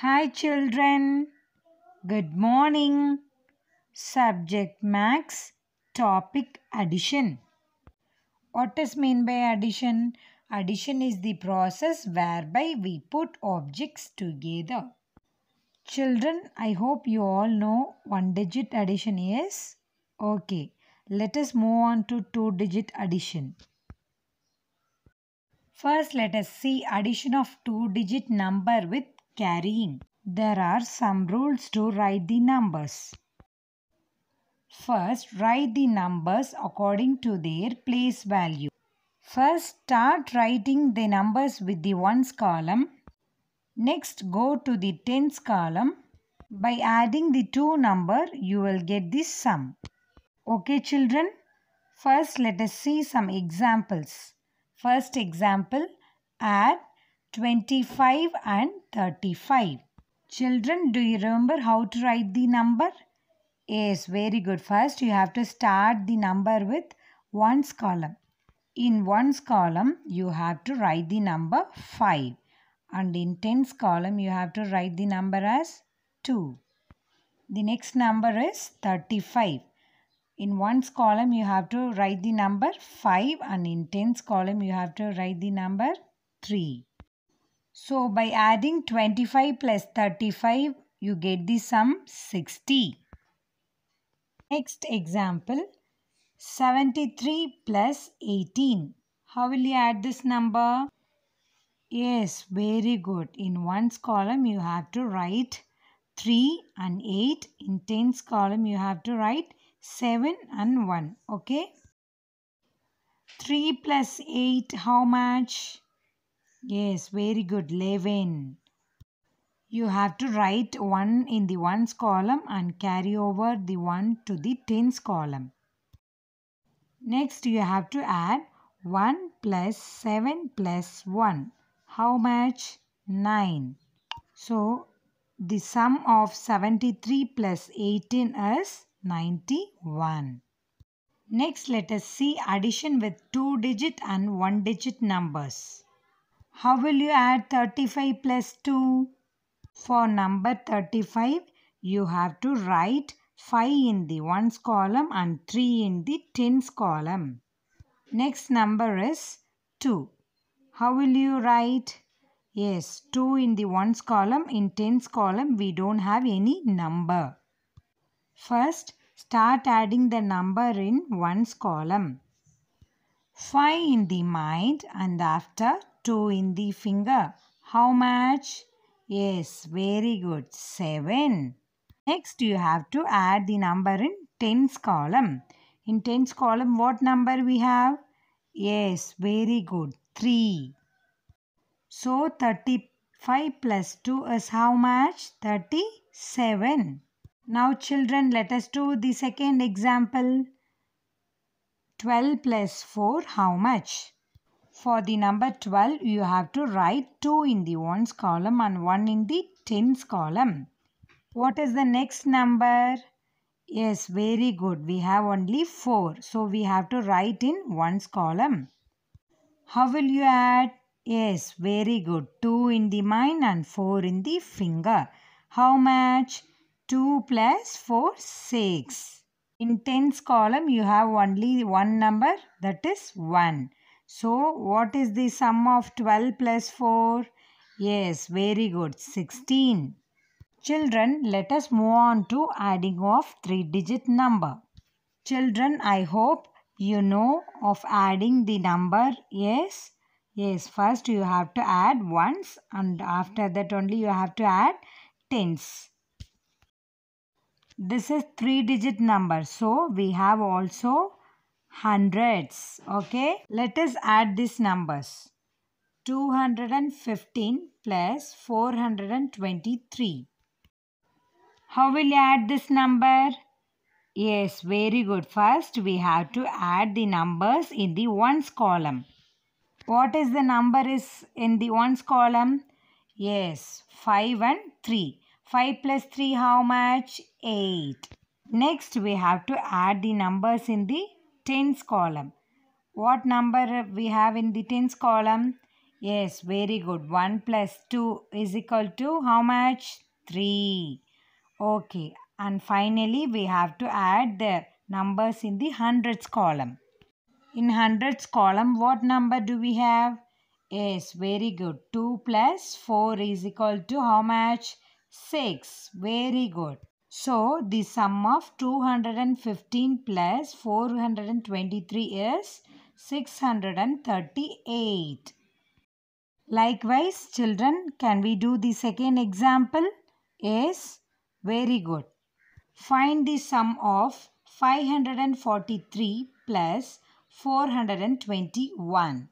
Hi children. Good morning. Subject Max. Topic Addition. What is mean by addition? Addition is the process whereby we put objects together. Children, I hope you all know one digit addition is? Okay. Let us move on to two digit addition. First, let us see addition of two digit number with carrying. There are some rules to write the numbers. First, write the numbers according to their place value. First, start writing the numbers with the ones column. Next, go to the tens column. By adding the two number, you will get this sum. Okay children, first let us see some examples. First example, add 25 and 35. Children, do you remember how to write the number? Yes, very good. First, you have to start the number with ones column. In ones column, you have to write the number 5. And in tens column, you have to write the number as 2. The next number is 35. In ones column, you have to write the number 5 and in tens column, you have to write the number 3. So by adding 25 plus 35, you get the sum 60. Next example, 73 plus 18. How will you add this number? Yes, very good. In ones column, you have to write 3 and 8. In tens column, you have to write 7 and 1. Okay? 3 plus 8, how much? Yes, very good. Levin. You have to write 1 in the ones column and carry over the 1 to the tens column. Next, you have to add 1 plus 7 plus 1. How much? 9. So, the sum of 73 plus 18 is 91. Next, let us see addition with two digit and one digit numbers. How will you add 35 plus 2? For number 35, you have to write 5 in the 1's column and 3 in the 10's column. Next number is 2. How will you write? Yes, 2 in the 1's column. In 10's column, we don't have any number. First, start adding the number in 1's column. 5 in the mind and after 2 in the finger. How much? Yes, very good. 7. Next, you have to add the number in tens column. In tens column, what number we have? Yes, very good. 3. So, 35 plus 2 is how much? 37. Now, children, let us do the second example. 12 plus 4, how much? For the number 12, you have to write 2 in the ones column and 1 in the tens column. What is the next number? Yes, very good. We have only 4. So, we have to write in ones column. How will you add? Yes, very good. 2 in the mind and 4 in the finger. How much? 2 plus 4, 6. In tens column, you have only one number that is 1. So, what is the sum of 12 plus 4? Yes, very good. 16. Children, let us move on to adding of 3-digit number. Children, I hope you know of adding the number. Yes, yes. First, you have to add ones and after that only you have to add tens. This is 3-digit number. So, we have also hundreds. Okay, let us add these numbers. 215 plus 423. How will you add this number? Yes, very good. First, we have to add the numbers in the ones column. What is the number is in the ones column? Yes, 5 and 3. 5 plus 3 how much? 8. Next, we have to add the numbers in the tens column. What number we have in the tens column? Yes, very good. 1 plus 2 is equal to how much? 3. Okay. And finally, we have to add the numbers in the hundreds column. In hundreds column, what number do we have? Yes, very good. 2 plus 4 is equal to how much? 6. Very good. So, the sum of 215 plus 423 is 638. Likewise, children, can we do the second example? Yes, very good. Find the sum of 543 plus 421.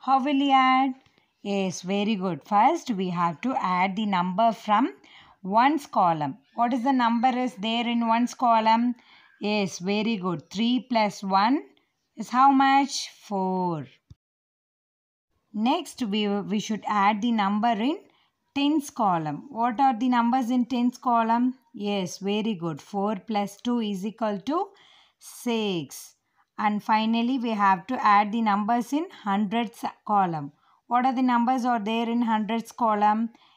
How will you add? Yes, very good. First, we have to add the number from ones column what is the number is there in one's column? Yes, very good. 3 plus 1 is how much? 4. Next, we, we should add the number in tens column. What are the numbers in tens column? Yes, very good. 4 plus 2 is equal to 6. And finally, we have to add the numbers in hundreds column. What are the numbers are there in hundreds column?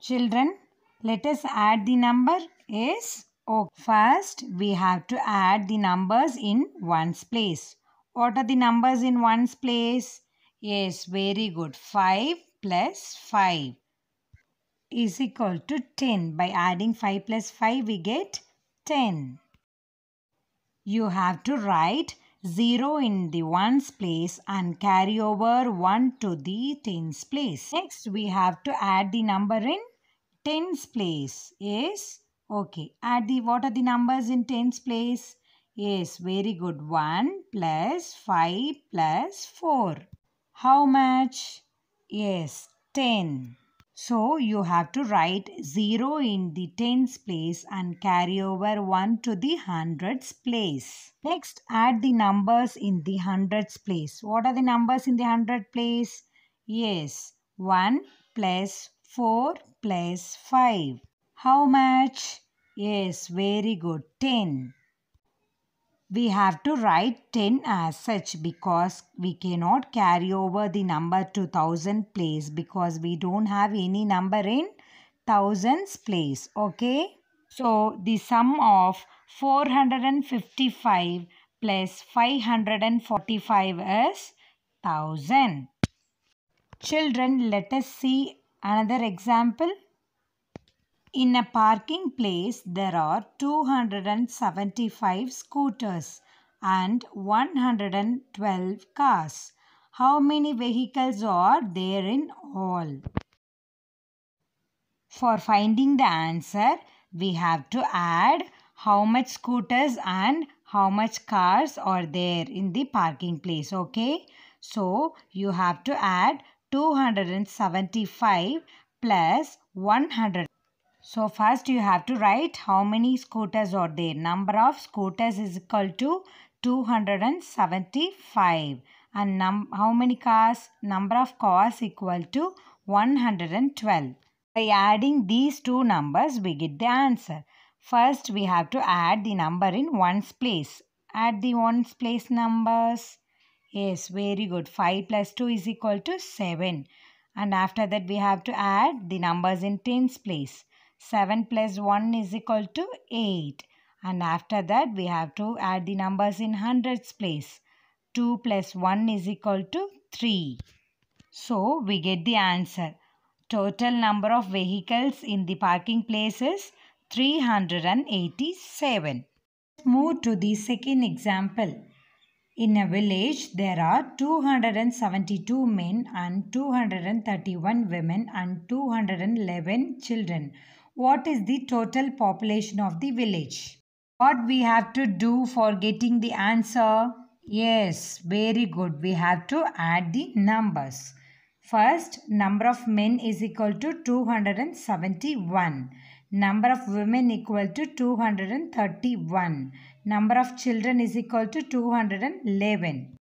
Children, let us add the number is okay. First, we have to add the numbers in ones place. What are the numbers in ones place? Yes, very good. 5 plus 5 is equal to 10. By adding 5 plus 5, we get 10. You have to write 0 in the ones place and carry over 1 to the tens place. Next we have to add the number in tens place. Yes. Okay. Add the what are the numbers in tens place? Yes. Very good. 1 plus 5 plus 4. How much? Yes. 10. So you have to write 0 in the tens place and carry over 1 to the hundreds place. Next add the numbers in the hundreds place. What are the numbers in the hundred place? Yes, 1 plus 4 plus 5. How much? Yes, very good. 10 we have to write 10 as such because we cannot carry over the number to thousand place because we don't have any number in thousands place okay so the sum of 455 plus 545 is 1000 children let us see another example in a parking place there are 275 scooters and 112 cars. How many vehicles are there in all? For finding the answer, we have to add how much scooters and how much cars are there in the parking place, okay? So, you have to add 275 plus 100. So first you have to write how many scooters are there. Number of scooters is equal to 275 and num how many cars? Number of cars equal to 112. By adding these two numbers we get the answer. First we have to add the number in ones place. Add the ones place numbers. Yes, very good. 5 plus 2 is equal to 7. And after that we have to add the numbers in tens place. 7 plus 1 is equal to 8. And after that, we have to add the numbers in hundreds place. 2 plus 1 is equal to 3. So, we get the answer. Total number of vehicles in the parking place is 387. Move to the second example. In a village, there are 272 men and 231 women and 211 children what is the total population of the village? What we have to do for getting the answer? Yes, very good. We have to add the numbers. First, number of men is equal to 271. Number of women equal to 231. Number of children is equal to 211.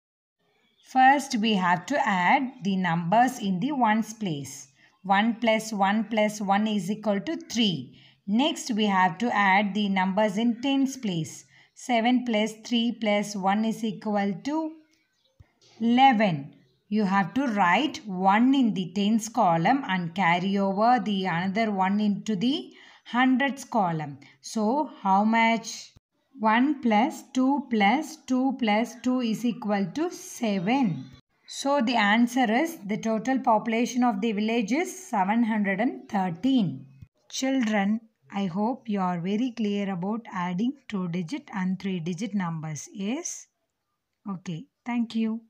First, we have to add the numbers in the ones place. 1 plus 1 plus 1 is equal to 3. Next, we have to add the numbers in tens place. 7 plus 3 plus 1 is equal to 11. You have to write 1 in the tens column and carry over the another 1 into the hundreds column. So, how much? 1 plus 2 plus 2 plus 2 is equal to 7. So the answer is the total population of the village is 713. Children, I hope you are very clear about adding two digit and three digit numbers. Yes? Okay. Thank you.